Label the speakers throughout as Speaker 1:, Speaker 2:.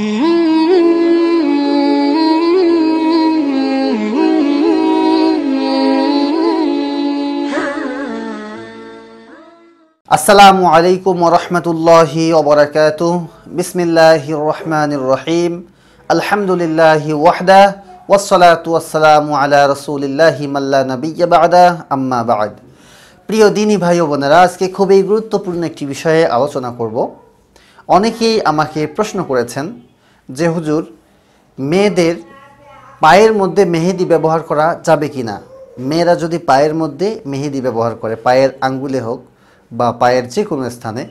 Speaker 1: আসসালামু আলাইকুম রহমতুল্লাহি ওবরাকাত বিসমিল্লাহ রহমান রহিম আলহামদুলিল্লাহ ওয়াহদা ওসলাতাম আল্লাহ আলা মাল্লা নবিয়্যা বা'দা আম্মা বা'দ প্রিয় দিনী ভাই ও বোনেরা আজকে খুবই গুরুত্বপূর্ণ একটি বিষয়ে আলোচনা করব অনেকেই আমাকে প্রশ্ন করেছেন যে হুজুর মেয়েদের পায়ের মধ্যে মেহেদি ব্যবহার করা যাবে কি না মেয়েরা যদি পায়ের মধ্যে মেহেদি ব্যবহার করে পায়ের আঙ্গুলে হোক বা পায়ের যে কোনো স্থানে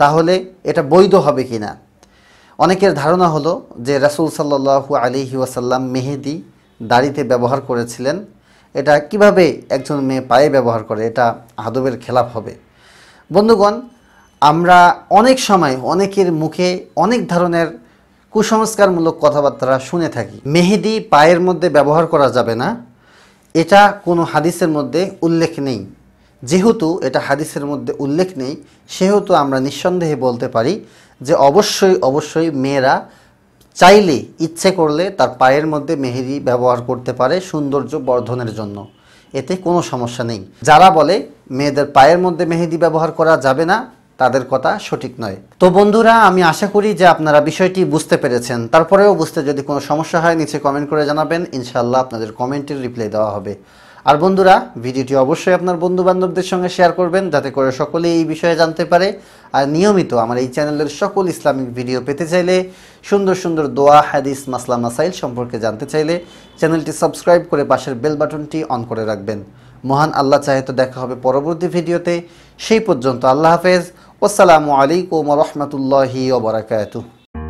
Speaker 1: তাহলে এটা বৈধ হবে কি না অনেকের ধারণা হলো যে রাসুল সাল্লু আলিহি ওয়াসাল্লাম মেহেদি দাড়িতে ব্যবহার করেছিলেন এটা কিভাবে একজন মেয়ে পায়ে ব্যবহার করে এটা আদবের খেলাপ হবে বন্ধুগণ আমরা অনেক সময় অনেকের মুখে অনেক ধরনের কুসংস্কারমূলক কথাবার্তা শুনে থাকি মেহেদি পায়ের মধ্যে ব্যবহার করা যাবে না এটা কোনো হাদিসের মধ্যে উল্লেখ নেই যেহেতু এটা হাদিসের মধ্যে উল্লেখ নেই সেহেতু আমরা নিঃসন্দেহে বলতে পারি যে অবশ্যই অবশ্যই মেয়েরা চাইলে ইচ্ছে করলে তার পায়ের মধ্যে মেহেদি ব্যবহার করতে পারে সৌন্দর্য বর্ধনের জন্য এতে কোনো সমস্যা নেই যারা বলে মেয়েদের পায়ের মধ্যে মেহেদি ব্যবহার করা যাবে না তাদের কথা সঠিক নয় তো বন্ধুরা আমি আশা করি যে আপনারা বিষয়টি বুঝতে পেরেছেন তারপরেও বুঝতে যদি কোনো সমস্যা হয় নিচে কমেন্ট করে জানাবেন ইনশাল্লাহ আপনাদের কমেন্টের রিপ্লাই দেওয়া হবে আর বন্ধুরা ভিডিওটি অবশ্যই আপনার বন্ধু বান্ধবদের সঙ্গে শেয়ার করবেন যাতে করে সকলে এই বিষয়ে জানতে পারে আর নিয়মিত আমার এই চ্যানেলের সকল ইসলামিক ভিডিও পেতে চাইলে সুন্দর সুন্দর দোয়া হাদিস মাসলা মাসাইল সম্পর্কে জানতে চাইলে চ্যানেলটি সাবস্ক্রাইব করে পাশের বেল বাটনটি অন করে রাখবেন মহান আল্লাহ চাহে তো দেখা হবে পরবর্তী ভিডিওতে সেই পর্যন্ত আল্লাহ হাফেজ والسلام عليكم ورحمة الله وبركاته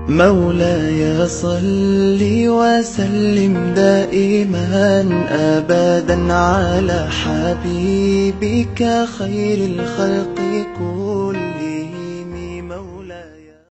Speaker 1: مولاي صل وسلم دائما أبدا على حبيبك خير الخلق كله